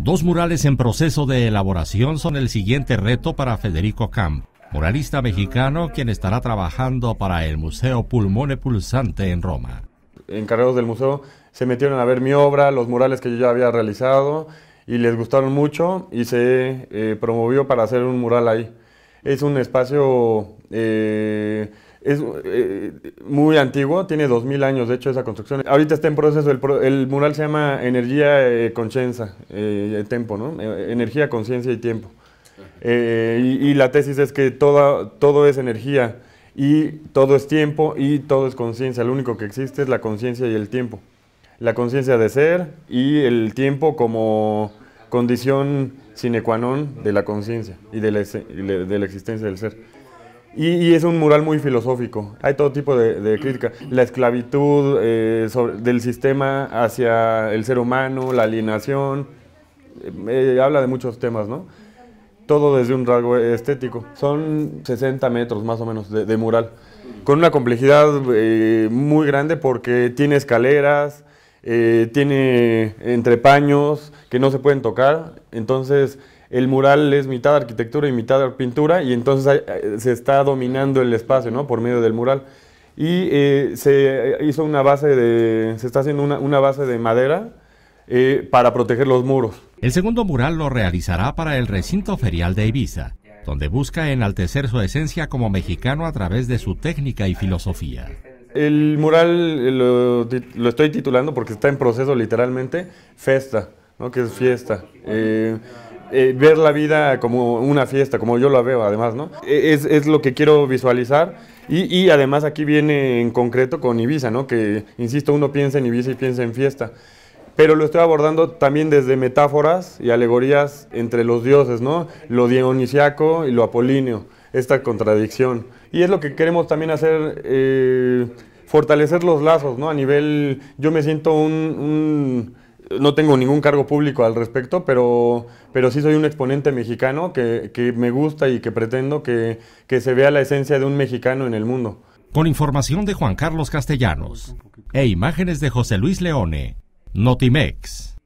Dos murales en proceso de elaboración son el siguiente reto para Federico Camp, muralista mexicano quien estará trabajando para el Museo Pulmone Pulsante en Roma. Encargados del museo se metieron a ver mi obra, los murales que yo ya había realizado y les gustaron mucho y se eh, promovió para hacer un mural ahí. Es un espacio eh, es eh, muy antiguo, tiene 2000 años de hecho esa construcción. Ahorita está en proceso, el, mural se llama Energía, Conciencia, eh, eh Tiempo. Eh, energía, Conciencia y Tiempo. Y, la tesis es que todo es energía y todo es tiempo y todo es conciencia. Lo único que existe es la conciencia y el tiempo. La conciencia de ser y el tiempo como condición sine qua non de la conciencia y de de la existencia del ser. Y, es un mural muy filosófico. Hay todo tipo de, crítica. La esclavitud eh, del sistema hacia el ser humano, la alienación. Eh, eh, habla de muchos temas, ¿no? Todo desde un rasgo estético. Son 60 metros más o menos de, mural. Con una complejidad muy grande porque tiene escaleras, tiene entrepaños que no se pueden tocar. Entonces el mural es mitad arquitectura y mitad pintura y entonces eh, se está dominando el espacio ¿no? por medio del mural. Y eh, se hizo una base de, se está haciendo una, una base de madera eh, para proteger los muros. El segundo mural lo realizará para el recinto ferial de Ibiza, donde busca enaltecer su esencia como mexicano a través de su técnica y filosofía. El mural lo, lo estoy titulando porque está en proceso literalmente, Festa, ¿no? que es fiesta. Eh, ver la vida como una fiesta, como yo la veo además, ¿no? E, es, es lo que quiero visualizar y, y, además aquí viene en concreto con Ibiza, ¿no? Que, insisto, uno piensa en Ibiza y piensa en fiesta. Pero lo estoy abordando también desde metáforas y alegorías entre los dioses, ¿no? Lo dionisiaco y lo apolíneo, esta contradicción. Y es lo que queremos también hacer, eh, fortalecer los lazos, ¿no? A nivel, yo me siento un no tengo ningún cargo público al respecto, pero, sí soy un exponente mexicano que, me gusta y que pretendo que, que se vea la esencia de un mexicano en el mundo. Con información de Juan Carlos Castellanos e imágenes de José Luis Leone, Notimex.